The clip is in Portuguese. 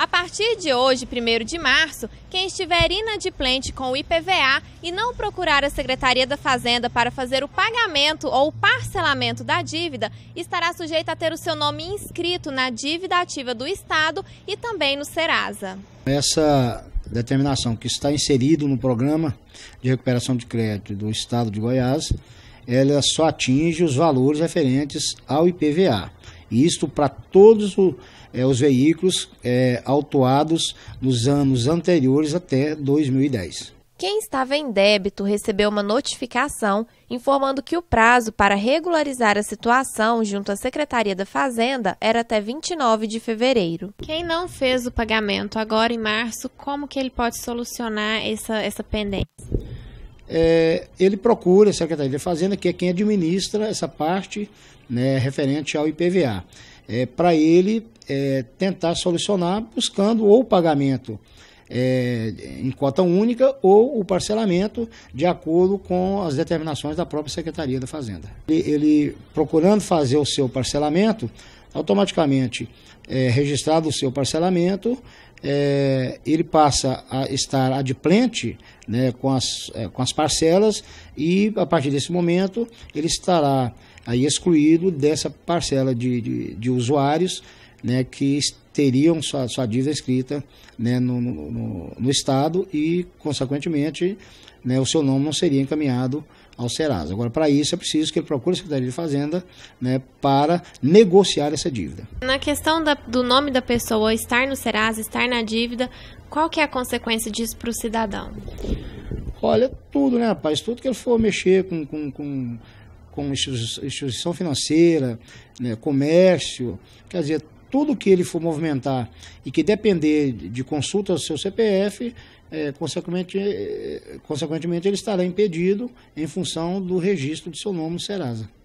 A partir de hoje, 1 de março, quem estiver inadimplente com o IPVA e não procurar a Secretaria da Fazenda para fazer o pagamento ou o parcelamento da dívida, estará sujeito a ter o seu nome inscrito na dívida ativa do Estado e também no Serasa. Essa determinação que está inserido no programa de recuperação de crédito do Estado de Goiás, ela só atinge os valores referentes ao IPVA isto para todos o, é, os veículos é, autuados nos anos anteriores até 2010. Quem estava em débito recebeu uma notificação informando que o prazo para regularizar a situação junto à Secretaria da Fazenda era até 29 de fevereiro. Quem não fez o pagamento agora em março, como que ele pode solucionar essa, essa pendência? é, ele procura a Secretaria da Fazenda, que é quem administra essa parte né, referente ao IPVA, é, para ele é, tentar solucionar buscando ou o pagamento é, em cota única ou o parcelamento de acordo com as determinações da própria Secretaria da Fazenda. Ele, ele procurando fazer o seu parcelamento, automaticamente é, registrado o seu parcelamento, é, ele passa a estar adimplente né, com, as, é, com as parcelas e, a partir desse momento, ele estará aí excluído dessa parcela de, de, de usuários né, que teriam sua, sua dívida escrita né, no, no, no, Estado e, consequentemente, né, o seu nome não seria encaminhado ao Serasa. Agora, para isso é preciso que ele procure a Secretaria de Fazenda né, para negociar essa dívida. Na questão da, do nome da pessoa estar no Serasa, estar na dívida, qual que é a consequência disso para o cidadão? Olha, tudo, né, rapaz? Tudo que ele for mexer com, com, com, com instituição financeira, né, comércio, quer dizer, tudo que ele for movimentar e que depender de consulta ao seu CPF, é, consequentemente, é, consequentemente ele estará impedido em função do registro de seu nome no Serasa.